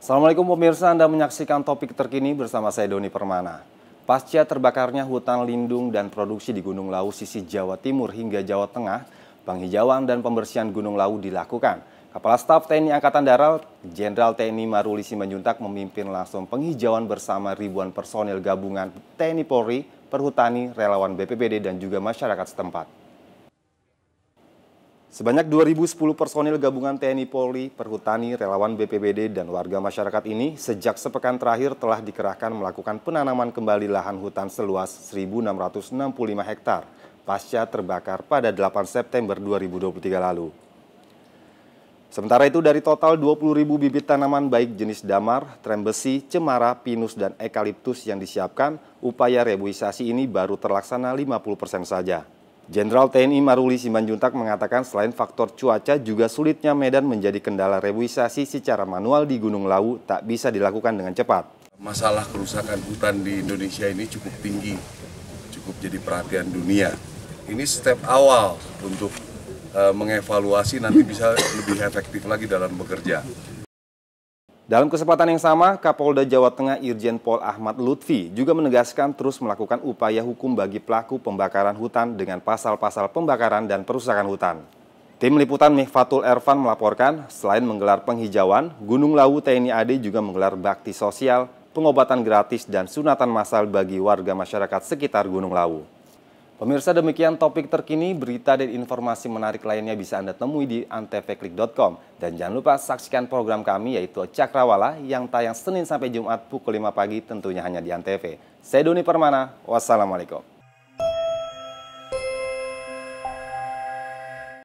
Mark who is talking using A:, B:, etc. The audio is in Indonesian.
A: Assalamualaikum pemirsa, Anda menyaksikan topik terkini bersama saya Doni Permana. Pasca terbakarnya hutan lindung dan produksi di Gunung Lawu sisi Jawa Timur hingga Jawa Tengah, penghijauan dan pembersihan Gunung Lawu dilakukan. Kepala Staf TNI Angkatan Darat, Jenderal TNI Maruli Simanjuntak memimpin langsung penghijauan bersama ribuan personil gabungan TNI Polri, Perhutani, relawan BPBD dan juga masyarakat setempat. Sebanyak 2.010 personil gabungan TNI Polri, perhutani, relawan BPBD, dan warga masyarakat ini sejak sepekan terakhir telah dikerahkan melakukan penanaman kembali lahan hutan seluas 1.665 hektar pasca terbakar pada 8 September 2023 lalu. Sementara itu dari total 20.000 bibit tanaman baik jenis damar, trembesi cemara, pinus, dan ekaliptus yang disiapkan, upaya reboisasi ini baru terlaksana 50% saja. Jenderal TNI Maruli Simanjuntak mengatakan selain faktor cuaca juga sulitnya medan menjadi kendala rewisasi secara manual di Gunung Lawu tak bisa dilakukan dengan cepat. Masalah kerusakan hutan di Indonesia ini cukup tinggi, cukup jadi perhatian dunia. Ini step awal untuk e, mengevaluasi nanti bisa lebih efektif lagi dalam bekerja. Dalam kesempatan yang sama, Kapolda Jawa Tengah Irjen Pol Ahmad Lutfi juga menegaskan terus melakukan upaya hukum bagi pelaku pembakaran hutan dengan pasal-pasal pembakaran dan perusakan hutan. Tim Liputan Mihfatul Ervan melaporkan, selain menggelar penghijauan, Gunung Lawu TNI AD juga menggelar bakti sosial, pengobatan gratis, dan sunatan massal bagi warga masyarakat sekitar Gunung Lawu. Pemirsa demikian topik terkini, berita dan informasi menarik lainnya bisa Anda temui di antefeklik.com. Dan jangan lupa saksikan program kami yaitu Cakrawala yang tayang Senin sampai Jumat pukul 5 pagi tentunya hanya di Antv. Saya Doni Permana, wassalamualaikum.